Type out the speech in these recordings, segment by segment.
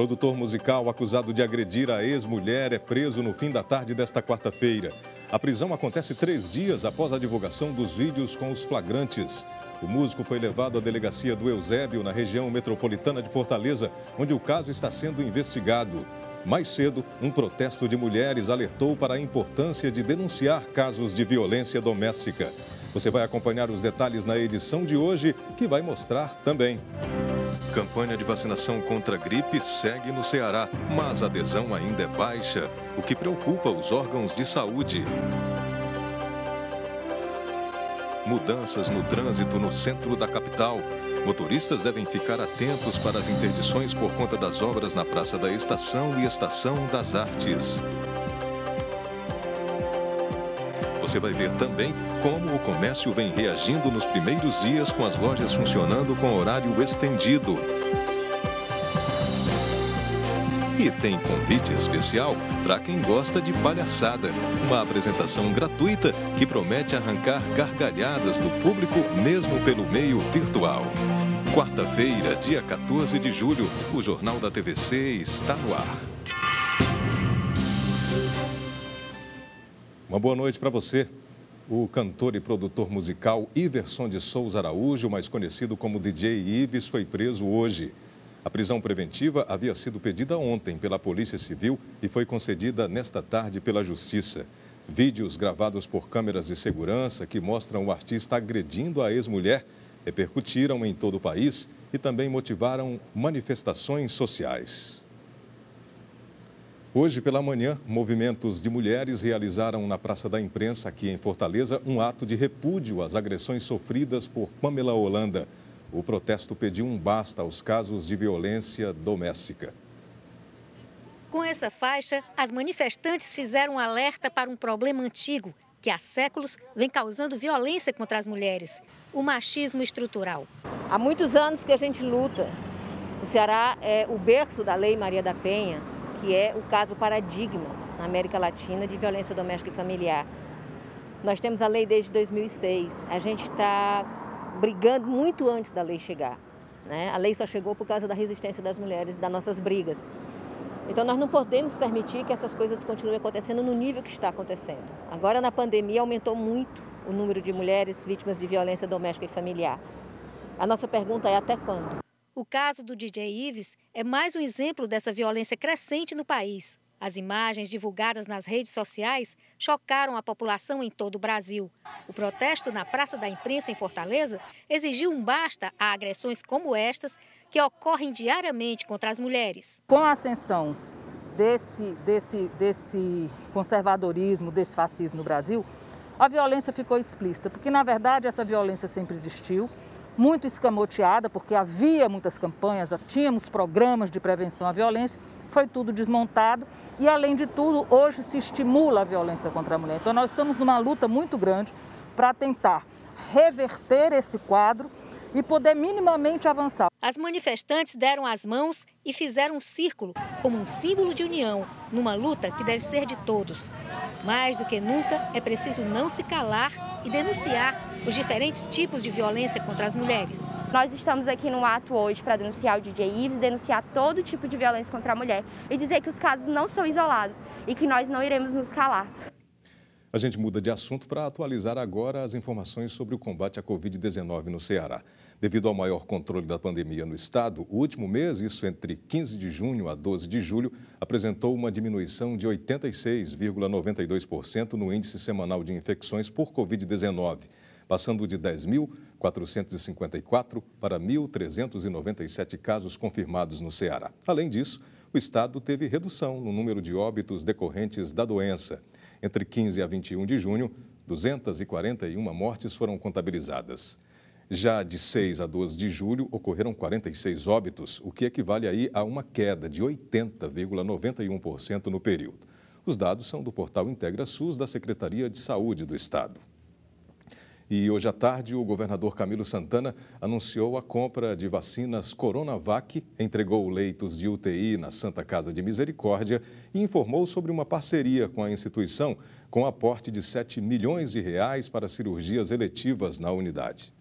Produtor musical acusado de agredir a ex-mulher é preso no fim da tarde desta quarta-feira. A prisão acontece três dias após a divulgação dos vídeos com os flagrantes. O músico foi levado à delegacia do Eusébio, na região metropolitana de Fortaleza, onde o caso está sendo investigado. Mais cedo, um protesto de mulheres alertou para a importância de denunciar casos de violência doméstica. Você vai acompanhar os detalhes na edição de hoje, que vai mostrar também. Campanha de vacinação contra a gripe segue no Ceará, mas a adesão ainda é baixa, o que preocupa os órgãos de saúde. Mudanças no trânsito no centro da capital. Motoristas devem ficar atentos para as interdições por conta das obras na Praça da Estação e Estação das Artes. Você vai ver também como o comércio vem reagindo nos primeiros dias com as lojas funcionando com horário estendido. E tem convite especial para quem gosta de palhaçada. Uma apresentação gratuita que promete arrancar gargalhadas do público mesmo pelo meio virtual. Quarta-feira, dia 14 de julho, o Jornal da TVC está no ar. Uma boa noite para você. O cantor e produtor musical Iverson de Souza Araújo, mais conhecido como DJ Ives, foi preso hoje. A prisão preventiva havia sido pedida ontem pela Polícia Civil e foi concedida nesta tarde pela Justiça. Vídeos gravados por câmeras de segurança que mostram o artista agredindo a ex-mulher repercutiram em todo o país e também motivaram manifestações sociais. Hoje pela manhã, movimentos de mulheres realizaram na Praça da Imprensa, aqui em Fortaleza, um ato de repúdio às agressões sofridas por Pamela Holanda. O protesto pediu um basta aos casos de violência doméstica. Com essa faixa, as manifestantes fizeram um alerta para um problema antigo que há séculos vem causando violência contra as mulheres: o machismo estrutural. Há muitos anos que a gente luta. O Ceará é o berço da Lei Maria da Penha que é o caso paradigma na América Latina de violência doméstica e familiar. Nós temos a lei desde 2006, a gente está brigando muito antes da lei chegar. Né? A lei só chegou por causa da resistência das mulheres, das nossas brigas. Então, nós não podemos permitir que essas coisas continuem acontecendo no nível que está acontecendo. Agora, na pandemia, aumentou muito o número de mulheres vítimas de violência doméstica e familiar. A nossa pergunta é: até quando? O caso do DJ Ives é mais um exemplo dessa violência crescente no país. As imagens divulgadas nas redes sociais chocaram a população em todo o Brasil. O protesto na Praça da Imprensa em Fortaleza exigiu um basta a agressões como estas que ocorrem diariamente contra as mulheres. Com a ascensão desse, desse, desse conservadorismo, desse fascismo no Brasil, a violência ficou explícita, porque na verdade essa violência sempre existiu muito escamoteada, porque havia muitas campanhas, tínhamos programas de prevenção à violência, foi tudo desmontado e, além de tudo, hoje se estimula a violência contra a mulher. Então, nós estamos numa luta muito grande para tentar reverter esse quadro e poder minimamente avançar. As manifestantes deram as mãos e fizeram um círculo como um símbolo de união, numa luta que deve ser de todos. Mais do que nunca, é preciso não se calar e denunciar os diferentes tipos de violência contra as mulheres. Nós estamos aqui no ato hoje para denunciar o DJ Ives, denunciar todo tipo de violência contra a mulher e dizer que os casos não são isolados e que nós não iremos nos calar. A gente muda de assunto para atualizar agora as informações sobre o combate à Covid-19 no Ceará. Devido ao maior controle da pandemia no estado, o último mês, isso entre 15 de junho a 12 de julho, apresentou uma diminuição de 86,92% no índice semanal de infecções por Covid-19 passando de 10.454 para 1.397 casos confirmados no Ceará. Além disso, o estado teve redução no número de óbitos decorrentes da doença. Entre 15 a 21 de junho, 241 mortes foram contabilizadas. Já de 6 a 12 de julho, ocorreram 46 óbitos, o que equivale aí a uma queda de 80,91% no período. Os dados são do portal Integra SUS da Secretaria de Saúde do Estado. E hoje à tarde, o governador Camilo Santana anunciou a compra de vacinas Coronavac, entregou leitos de UTI na Santa Casa de Misericórdia e informou sobre uma parceria com a instituição com aporte de 7 milhões de reais para cirurgias eletivas na unidade.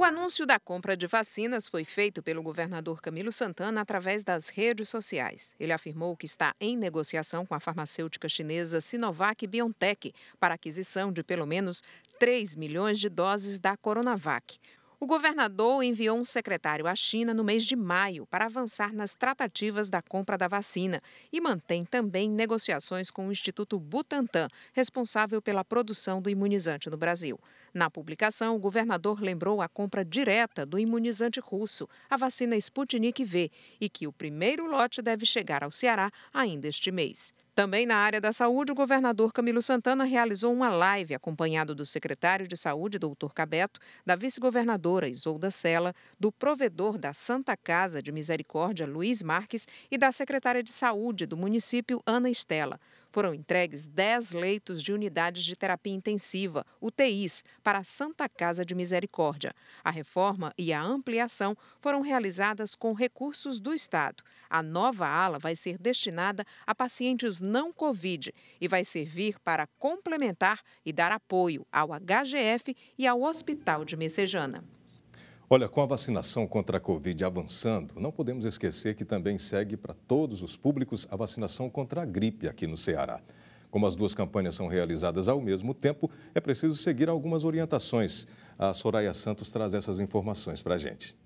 O anúncio da compra de vacinas foi feito pelo governador Camilo Santana através das redes sociais. Ele afirmou que está em negociação com a farmacêutica chinesa Sinovac Biotech para aquisição de pelo menos 3 milhões de doses da Coronavac. O governador enviou um secretário à China no mês de maio para avançar nas tratativas da compra da vacina e mantém também negociações com o Instituto Butantan, responsável pela produção do imunizante no Brasil. Na publicação, o governador lembrou a compra direta do imunizante russo, a vacina Sputnik V, e que o primeiro lote deve chegar ao Ceará ainda este mês. Também na área da saúde, o governador Camilo Santana realizou uma live acompanhado do secretário de Saúde, doutor Cabeto, da vice-governadora Isolda Sela, do provedor da Santa Casa de Misericórdia, Luiz Marques, e da secretária de Saúde do município, Ana Estela. Foram entregues 10 leitos de unidades de terapia intensiva, UTIs, para a Santa Casa de Misericórdia. A reforma e a ampliação foram realizadas com recursos do Estado. A nova ala vai ser destinada a pacientes não Covid e vai servir para complementar e dar apoio ao HGF e ao Hospital de Messejana. Olha, com a vacinação contra a Covid avançando, não podemos esquecer que também segue para todos os públicos a vacinação contra a gripe aqui no Ceará. Como as duas campanhas são realizadas ao mesmo tempo, é preciso seguir algumas orientações. A Soraya Santos traz essas informações para a gente.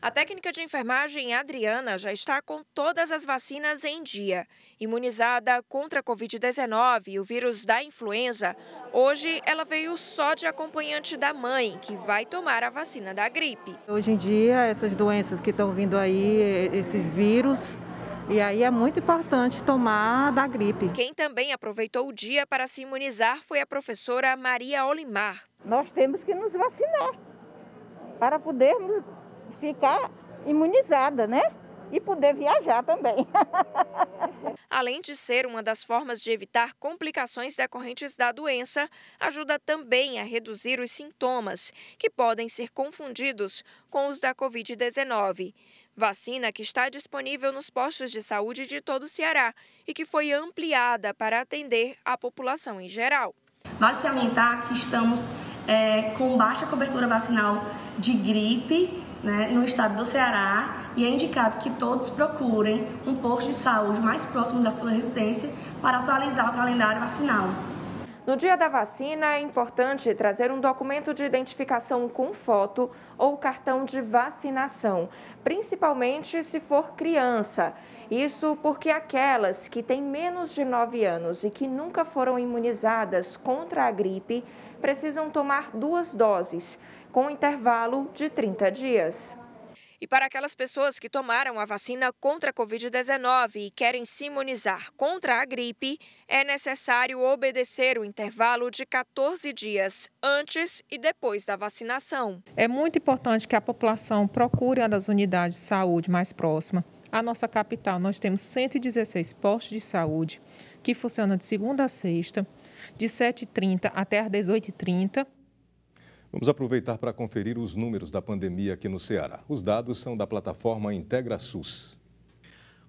A técnica de enfermagem Adriana já está com todas as vacinas em dia. Imunizada contra a Covid-19 e o vírus da influenza, hoje ela veio só de acompanhante da mãe, que vai tomar a vacina da gripe. Hoje em dia, essas doenças que estão vindo aí, esses vírus, e aí é muito importante tomar da gripe. Quem também aproveitou o dia para se imunizar foi a professora Maria Olimar. Nós temos que nos vacinar para podermos ficar imunizada, né? E poder viajar também. Além de ser uma das formas de evitar complicações decorrentes da doença, ajuda também a reduzir os sintomas, que podem ser confundidos com os da Covid-19. Vacina que está disponível nos postos de saúde de todo o Ceará e que foi ampliada para atender a população em geral. Vale salientar que estamos é, com baixa cobertura vacinal de gripe né, no estado do Ceará e é indicado que todos procurem um posto de saúde mais próximo da sua residência para atualizar o calendário vacinal. No dia da vacina, é importante trazer um documento de identificação com foto ou cartão de vacinação, principalmente se for criança. Isso porque aquelas que têm menos de 9 anos e que nunca foram imunizadas contra a gripe precisam tomar duas doses com intervalo de 30 dias. E para aquelas pessoas que tomaram a vacina contra a Covid-19 e querem se imunizar contra a gripe, é necessário obedecer o intervalo de 14 dias antes e depois da vacinação. É muito importante que a população procure a das unidades de saúde mais próxima. A nossa capital, nós temos 116 postos de saúde que funcionam de segunda a sexta, de 7h30 até as 18h30. Vamos aproveitar para conferir os números da pandemia aqui no Ceará. Os dados são da plataforma IntegraSUS.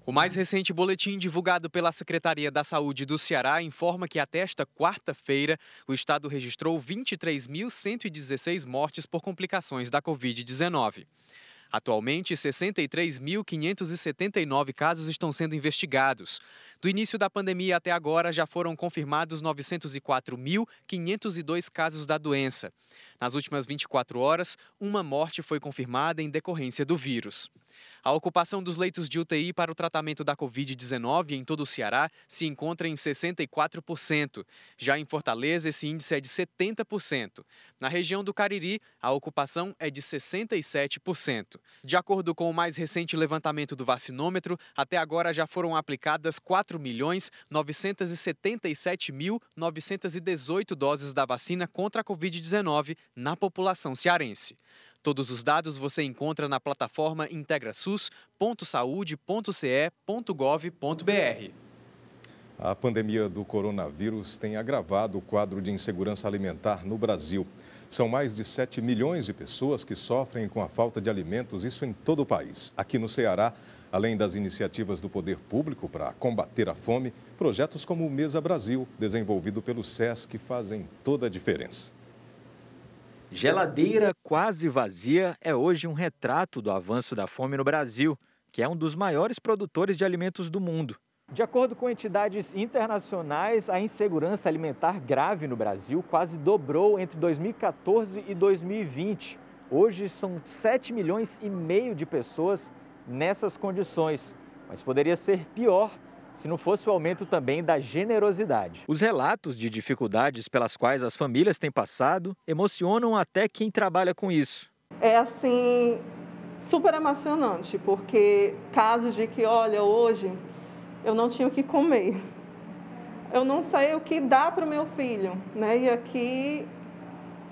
O mais recente boletim divulgado pela Secretaria da Saúde do Ceará informa que até esta quarta-feira, o estado registrou 23.116 mortes por complicações da Covid-19. Atualmente, 63.579 casos estão sendo investigados. Do início da pandemia até agora, já foram confirmados 904.502 casos da doença. Nas últimas 24 horas, uma morte foi confirmada em decorrência do vírus. A ocupação dos leitos de UTI para o tratamento da Covid-19 em todo o Ceará se encontra em 64%. Já em Fortaleza, esse índice é de 70%. Na região do Cariri, a ocupação é de 67%. De acordo com o mais recente levantamento do vacinômetro, até agora já foram aplicadas 4.977.918 doses da vacina contra a Covid-19 na população cearense. Todos os dados você encontra na plataforma integrasus.saude.ce.gov.br. A pandemia do coronavírus tem agravado o quadro de insegurança alimentar no Brasil. São mais de 7 milhões de pessoas que sofrem com a falta de alimentos, isso em todo o país. Aqui no Ceará, além das iniciativas do poder público para combater a fome, projetos como o Mesa Brasil, desenvolvido pelo SESC, fazem toda a diferença. Geladeira quase vazia é hoje um retrato do avanço da fome no Brasil, que é um dos maiores produtores de alimentos do mundo. De acordo com entidades internacionais, a insegurança alimentar grave no Brasil quase dobrou entre 2014 e 2020. Hoje são 7 milhões e meio de pessoas nessas condições, mas poderia ser pior se não fosse o aumento também da generosidade. Os relatos de dificuldades pelas quais as famílias têm passado emocionam até quem trabalha com isso. É assim, super emocionante, porque casos de que, olha, hoje eu não tinha o que comer. Eu não sei o que dá para o meu filho, né? E aqui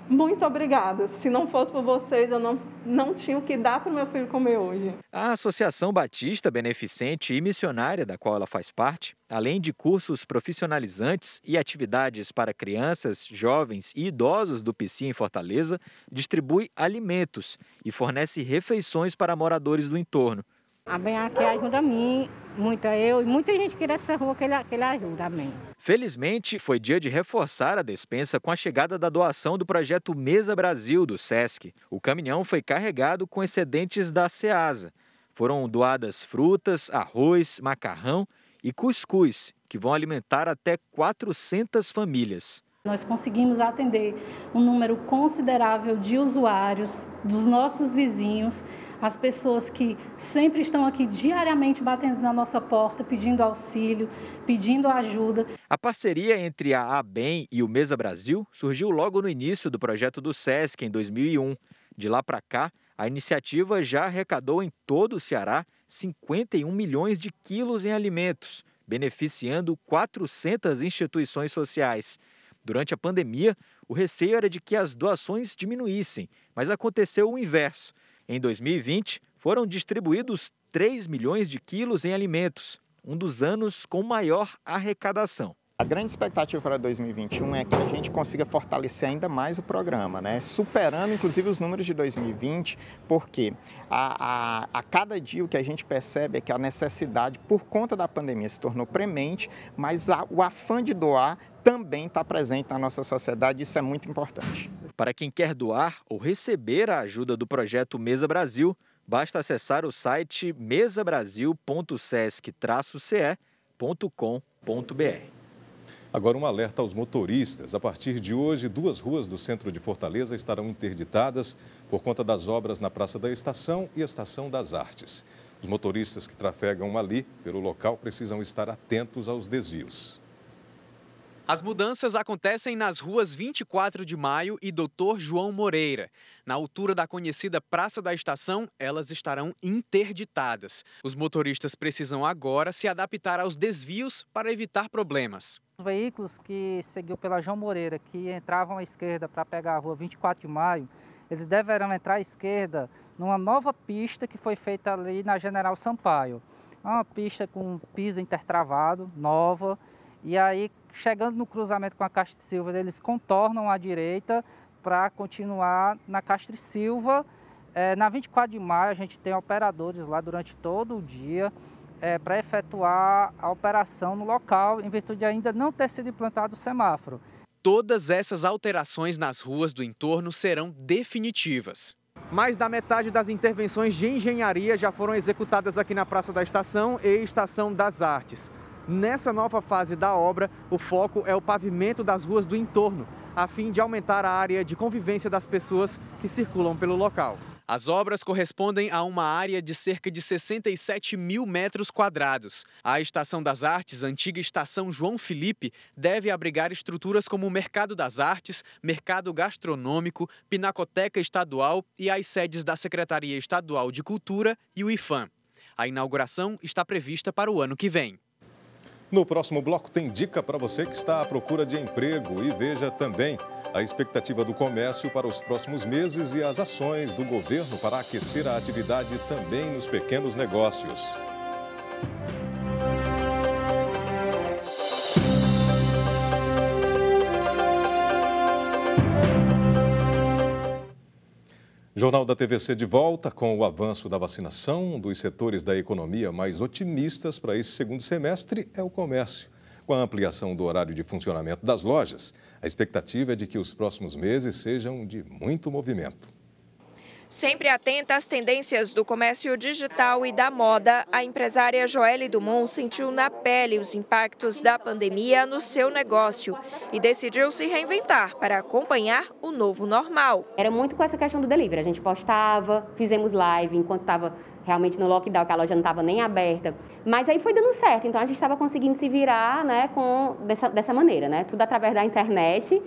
muito obrigada. Se não fosse por vocês, eu não, não tinha o que dar para o meu filho comer hoje. A Associação Batista Beneficente e Missionária, da qual ela faz parte, além de cursos profissionalizantes e atividades para crianças, jovens e idosos do PC em Fortaleza, distribui alimentos e fornece refeições para moradores do entorno. A ah, Benhá aqui ajuda a mim, muita eu e muita gente que nessa rua que ele, que ele ajuda, amém. Felizmente, foi dia de reforçar a despensa com a chegada da doação do projeto Mesa Brasil do SESC. O caminhão foi carregado com excedentes da SEASA. Foram doadas frutas, arroz, macarrão e cuscuz, que vão alimentar até 400 famílias. Nós conseguimos atender um número considerável de usuários, dos nossos vizinhos, as pessoas que sempre estão aqui diariamente batendo na nossa porta, pedindo auxílio, pedindo ajuda. A parceria entre a ABEM e o Mesa Brasil surgiu logo no início do projeto do SESC, em 2001. De lá para cá, a iniciativa já arrecadou em todo o Ceará 51 milhões de quilos em alimentos, beneficiando 400 instituições sociais. Durante a pandemia, o receio era de que as doações diminuíssem, mas aconteceu o inverso. Em 2020, foram distribuídos 3 milhões de quilos em alimentos, um dos anos com maior arrecadação. A grande expectativa para 2021 é que a gente consiga fortalecer ainda mais o programa, né? superando inclusive os números de 2020, porque a, a, a, cada dia o que a gente percebe é que a necessidade, por conta da pandemia, se tornou premente, mas a, o afã de doar também está presente na nossa sociedade, isso é muito importante. Para quem quer doar ou receber a ajuda do projeto Mesa Brasil, basta acessar o site mesabrasil.sesc-ce.com.br. Agora, um alerta aos motoristas. A partir de hoje, duas ruas do centro de Fortaleza estarão interditadas por conta das obras na Praça da Estação e Estação das Artes. Os motoristas que trafegam ali pelo local precisam estar atentos aos desvios. As mudanças acontecem nas ruas 24 de Maio e Doutor João Moreira. Na altura da conhecida Praça da Estação, elas estarão interditadas. Os motoristas precisam agora se adaptar aos desvios para evitar problemas. Os veículos que seguiam pela João Moreira, que entravam à esquerda para pegar a rua 24 de Maio, eles deverão entrar à esquerda numa nova pista que foi feita ali na General Sampaio. É uma pista com piso intertravado, nova, e aí Chegando no cruzamento com a Castro Silva, eles contornam à direita para continuar na Castro Silva. É, na 24 de maio, a gente tem operadores lá durante todo o dia é, para efetuar a operação no local, em virtude ainda não ter sido implantado o semáforo. Todas essas alterações nas ruas do entorno serão definitivas. Mais da metade das intervenções de engenharia já foram executadas aqui na Praça da Estação e Estação das Artes. Nessa nova fase da obra, o foco é o pavimento das ruas do entorno, a fim de aumentar a área de convivência das pessoas que circulam pelo local. As obras correspondem a uma área de cerca de 67 mil metros quadrados. A Estação das Artes, antiga Estação João Felipe, deve abrigar estruturas como o Mercado das Artes, Mercado Gastronômico, Pinacoteca Estadual e as sedes da Secretaria Estadual de Cultura e o IFAM. A inauguração está prevista para o ano que vem. No próximo bloco tem dica para você que está à procura de emprego e veja também a expectativa do comércio para os próximos meses e as ações do governo para aquecer a atividade também nos pequenos negócios. Jornal da TVC de volta com o avanço da vacinação, um dos setores da economia mais otimistas para esse segundo semestre é o comércio. Com a ampliação do horário de funcionamento das lojas, a expectativa é de que os próximos meses sejam de muito movimento. Sempre atenta às tendências do comércio digital e da moda, a empresária Joelle Dumont sentiu na pele os impactos da pandemia no seu negócio e decidiu se reinventar para acompanhar o novo normal. Era muito com essa questão do delivery. A gente postava, fizemos live enquanto estava realmente no lockdown, que a loja não estava nem aberta. Mas aí foi dando certo, então a gente estava conseguindo se virar né, com, dessa, dessa maneira, né? Tudo através da internet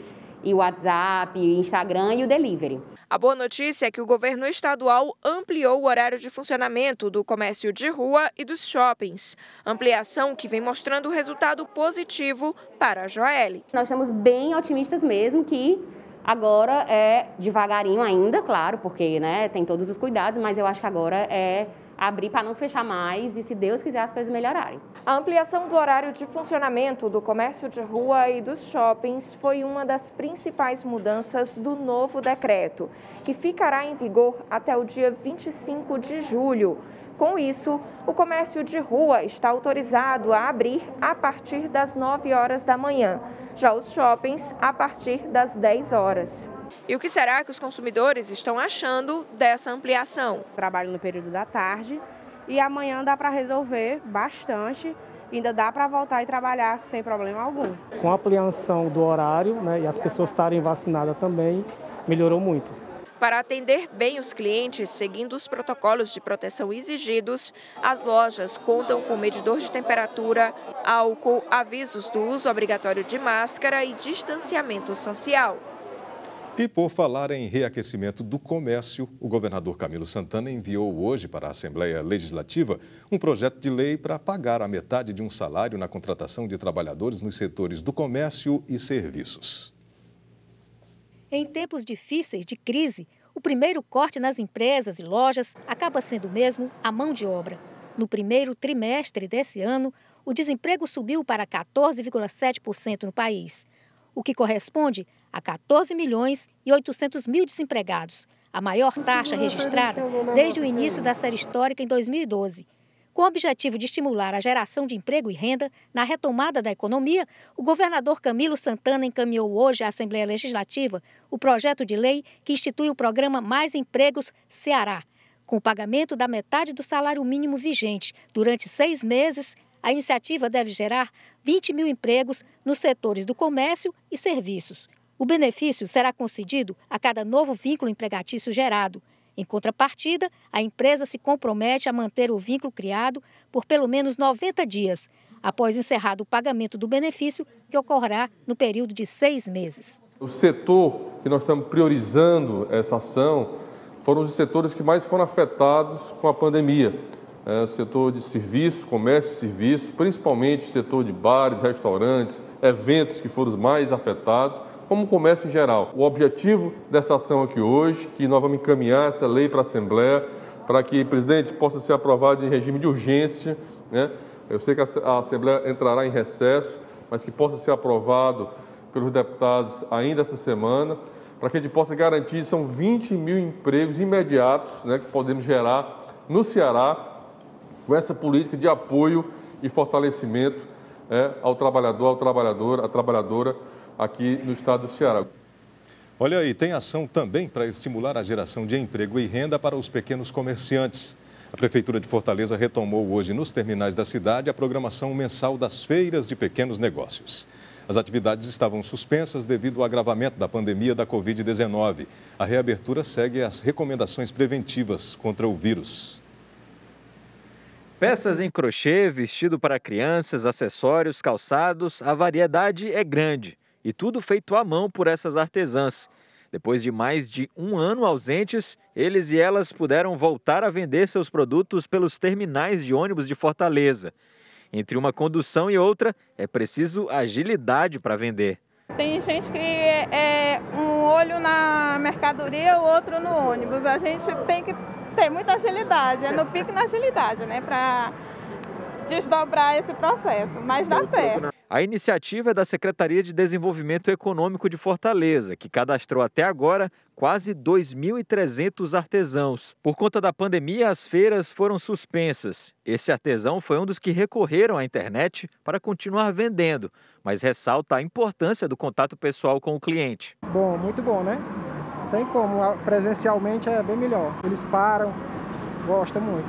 e o WhatsApp, e Instagram e o delivery. A boa notícia é que o governo estadual ampliou o horário de funcionamento do comércio de rua e dos shoppings. Ampliação que vem mostrando resultado positivo para a Joelle. Nós estamos bem otimistas mesmo que agora é devagarinho ainda, claro, porque né, tem todos os cuidados, mas eu acho que agora é abrir para não fechar mais e, se Deus quiser, as coisas melhorarem. A ampliação do horário de funcionamento do comércio de rua e dos shoppings foi uma das principais mudanças do novo decreto, que ficará em vigor até o dia 25 de julho. Com isso, o comércio de rua está autorizado a abrir a partir das 9 horas da manhã, já os shoppings a partir das 10 horas. E o que será que os consumidores estão achando dessa ampliação? Trabalho no período da tarde e amanhã dá para resolver bastante ainda dá para voltar e trabalhar sem problema algum. Com a ampliação do horário né, e as pessoas estarem vacinadas também, melhorou muito. Para atender bem os clientes, seguindo os protocolos de proteção exigidos, as lojas contam com medidor de temperatura, álcool, avisos do uso obrigatório de máscara e distanciamento social. E por falar em reaquecimento do comércio, o governador Camilo Santana enviou hoje para a Assembleia Legislativa um projeto de lei para pagar a metade de um salário na contratação de trabalhadores nos setores do comércio e serviços. Em tempos difíceis de crise, o primeiro corte nas empresas e lojas acaba sendo mesmo a mão de obra. No primeiro trimestre desse ano, o desemprego subiu para 14,7% no país o que corresponde a 14 milhões e 800 mil desempregados, a maior taxa registrada desde o início da série histórica em 2012. Com o objetivo de estimular a geração de emprego e renda na retomada da economia, o governador Camilo Santana encaminhou hoje à Assembleia Legislativa o projeto de lei que institui o programa Mais Empregos Ceará, com o pagamento da metade do salário mínimo vigente durante seis meses a iniciativa deve gerar 20 mil empregos nos setores do comércio e serviços. O benefício será concedido a cada novo vínculo empregatício gerado. Em contrapartida, a empresa se compromete a manter o vínculo criado por pelo menos 90 dias, após encerrado o pagamento do benefício, que ocorrerá no período de seis meses. O setor que nós estamos priorizando essa ação foram os setores que mais foram afetados com a pandemia é, setor de serviço, comércio e serviço, principalmente setor de bares, restaurantes, eventos que foram os mais afetados, como o comércio em geral. O objetivo dessa ação aqui hoje, que nós vamos encaminhar essa lei para a Assembleia, para que, presidente, possa ser aprovado em regime de urgência. Né? Eu sei que a Assembleia entrará em recesso, mas que possa ser aprovado pelos deputados ainda essa semana, para que a gente possa garantir, são 20 mil empregos imediatos né, que podemos gerar no Ceará com essa política de apoio e fortalecimento é, ao trabalhador, ao trabalhador, à trabalhadora aqui no estado do Ceará. Olha aí, tem ação também para estimular a geração de emprego e renda para os pequenos comerciantes. A Prefeitura de Fortaleza retomou hoje nos terminais da cidade a programação mensal das feiras de pequenos negócios. As atividades estavam suspensas devido ao agravamento da pandemia da Covid-19. A reabertura segue as recomendações preventivas contra o vírus. Peças em crochê, vestido para crianças, acessórios, calçados, a variedade é grande e tudo feito à mão por essas artesãs. Depois de mais de um ano ausentes, eles e elas puderam voltar a vender seus produtos pelos terminais de ônibus de Fortaleza. Entre uma condução e outra, é preciso agilidade para vender. Tem gente que é, é um olho na mercadoria, o outro no ônibus. A gente tem que tem muita agilidade, é no pique na agilidade, né? Para desdobrar esse processo, mas dá certo. Né? A iniciativa é da Secretaria de Desenvolvimento Econômico de Fortaleza, que cadastrou até agora quase 2.300 artesãos. Por conta da pandemia, as feiras foram suspensas. Esse artesão foi um dos que recorreram à internet para continuar vendendo, mas ressalta a importância do contato pessoal com o cliente. Bom, muito bom, né? tem como, presencialmente é bem melhor. Eles param, gostam muito.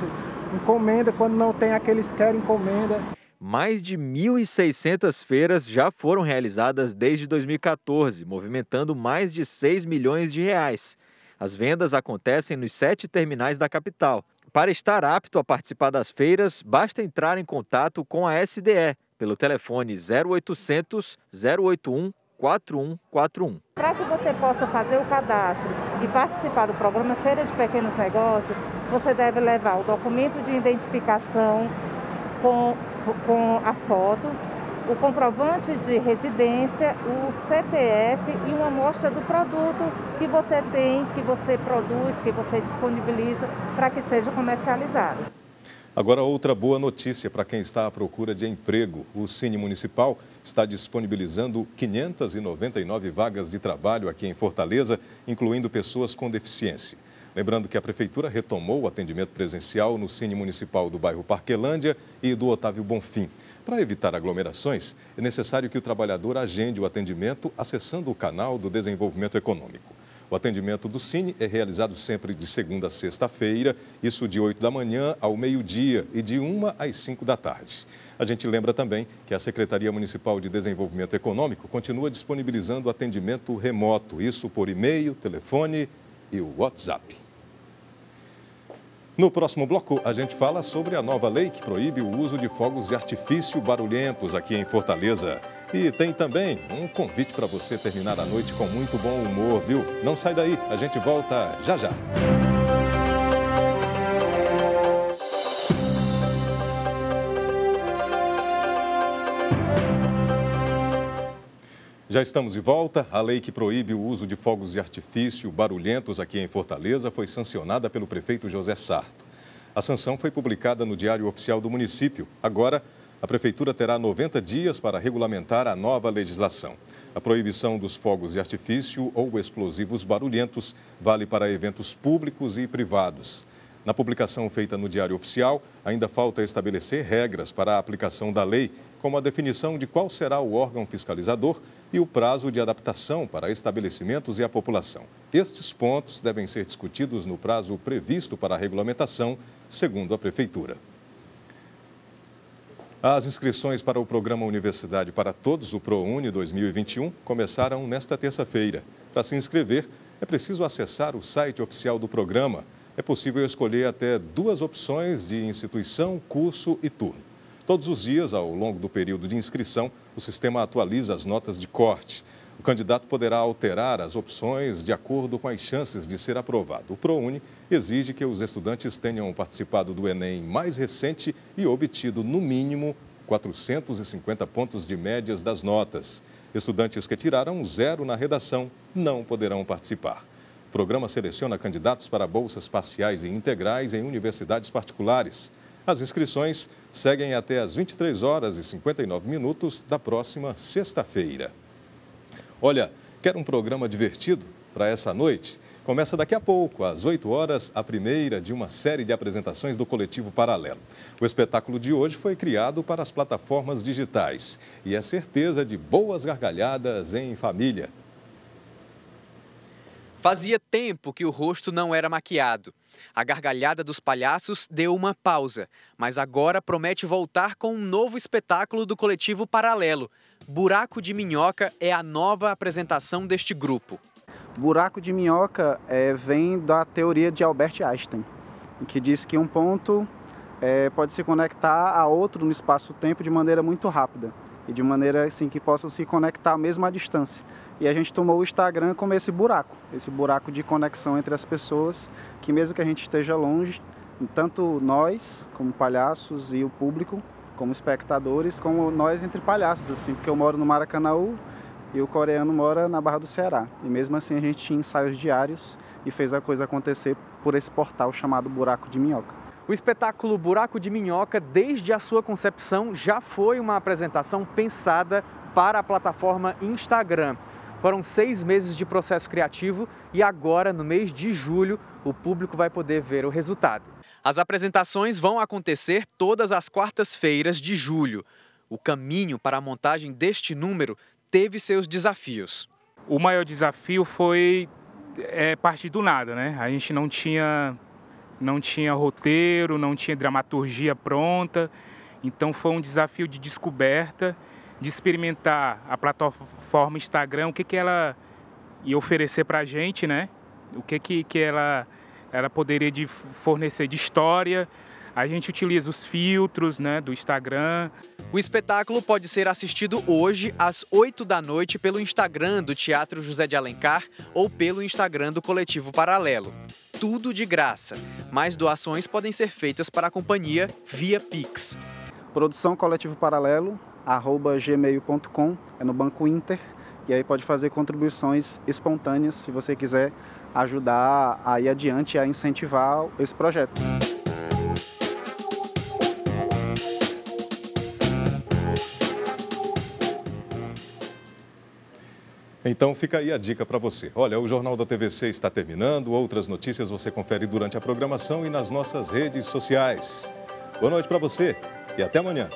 Encomenda, quando não tem aqueles querem encomenda. Mais de 1.600 feiras já foram realizadas desde 2014, movimentando mais de 6 milhões de reais. As vendas acontecem nos sete terminais da capital. Para estar apto a participar das feiras, basta entrar em contato com a SDE pelo telefone 0800 081 4141. Para que você possa fazer o cadastro e participar do programa Feira de Pequenos Negócios, você deve levar o documento de identificação com, com a foto, o comprovante de residência, o CPF e uma amostra do produto que você tem, que você produz, que você disponibiliza para que seja comercializado. Agora, outra boa notícia para quem está à procura de emprego: o Cine Municipal está disponibilizando 599 vagas de trabalho aqui em Fortaleza, incluindo pessoas com deficiência. Lembrando que a Prefeitura retomou o atendimento presencial no Cine Municipal do bairro Parquelândia e do Otávio Bonfim. Para evitar aglomerações, é necessário que o trabalhador agende o atendimento acessando o canal do Desenvolvimento Econômico. O atendimento do Cine é realizado sempre de segunda a sexta-feira, isso de 8 da manhã ao meio-dia e de 1 às 5 da tarde. A gente lembra também que a Secretaria Municipal de Desenvolvimento Econômico continua disponibilizando atendimento remoto, isso por e-mail, telefone e WhatsApp. No próximo bloco, a gente fala sobre a nova lei que proíbe o uso de fogos de artifício barulhentos aqui em Fortaleza. E tem também um convite para você terminar a noite com muito bom humor, viu? Não sai daí, a gente volta já já. Já estamos de volta. A lei que proíbe o uso de fogos de artifício barulhentos aqui em Fortaleza foi sancionada pelo prefeito José Sarto. A sanção foi publicada no Diário Oficial do município. Agora, a Prefeitura terá 90 dias para regulamentar a nova legislação. A proibição dos fogos de artifício ou explosivos barulhentos vale para eventos públicos e privados. Na publicação feita no Diário Oficial, ainda falta estabelecer regras para a aplicação da lei, como a definição de qual será o órgão fiscalizador e o prazo de adaptação para estabelecimentos e a população. Estes pontos devem ser discutidos no prazo previsto para a regulamentação, segundo a Prefeitura. As inscrições para o programa Universidade para Todos, o ProUni 2021, começaram nesta terça-feira. Para se inscrever, é preciso acessar o site oficial do programa. É possível escolher até duas opções de instituição, curso e turno. Todos os dias, ao longo do período de inscrição, o sistema atualiza as notas de corte. O candidato poderá alterar as opções de acordo com as chances de ser aprovado. O ProUni exige que os estudantes tenham participado do Enem mais recente e obtido, no mínimo, 450 pontos de médias das notas. Estudantes que tiraram zero na redação não poderão participar. O programa seleciona candidatos para bolsas parciais e integrais em universidades particulares. As inscrições seguem até às 23 horas e 59 minutos da próxima sexta-feira. Olha, quer um programa divertido para essa noite? Começa daqui a pouco, às 8 horas, a primeira de uma série de apresentações do Coletivo Paralelo. O espetáculo de hoje foi criado para as plataformas digitais e é certeza de boas gargalhadas em família. Fazia tempo que o rosto não era maquiado. A gargalhada dos palhaços deu uma pausa, mas agora promete voltar com um novo espetáculo do Coletivo Paralelo, Buraco de Minhoca é a nova apresentação deste grupo. Buraco de Minhoca é, vem da teoria de Albert Einstein, que diz que um ponto é, pode se conectar a outro no espaço-tempo de maneira muito rápida e de maneira assim que possam se conectar mesmo à distância. E a gente tomou o Instagram como esse buraco, esse buraco de conexão entre as pessoas, que mesmo que a gente esteja longe, tanto nós como palhaços e o público, como espectadores, como nós entre palhaços, assim, porque eu moro no Maracanã e o coreano mora na Barra do Ceará. E mesmo assim a gente tinha ensaios diários e fez a coisa acontecer por esse portal chamado Buraco de Minhoca. O espetáculo Buraco de Minhoca, desde a sua concepção, já foi uma apresentação pensada para a plataforma Instagram. Foram seis meses de processo criativo e agora, no mês de julho, o público vai poder ver o resultado. As apresentações vão acontecer todas as quartas-feiras de julho. O caminho para a montagem deste número teve seus desafios. O maior desafio foi é, partir do nada, né? A gente não tinha, não tinha roteiro, não tinha dramaturgia pronta, então foi um desafio de descoberta de experimentar a plataforma Instagram, o que, que ela ia oferecer para a gente, né? O que, que, que ela, ela poderia de fornecer de história. A gente utiliza os filtros né, do Instagram. O espetáculo pode ser assistido hoje às 8 da noite pelo Instagram do Teatro José de Alencar ou pelo Instagram do Coletivo Paralelo. Tudo de graça, Mais doações podem ser feitas para a companhia via Pix. Produção Coletivo Paralelo, gmail.com, é no Banco Inter, e aí pode fazer contribuições espontâneas se você quiser ajudar a ir adiante a incentivar esse projeto. Então fica aí a dica para você. Olha, o Jornal da TVC está terminando. Outras notícias você confere durante a programação e nas nossas redes sociais. Boa noite para você e até amanhã.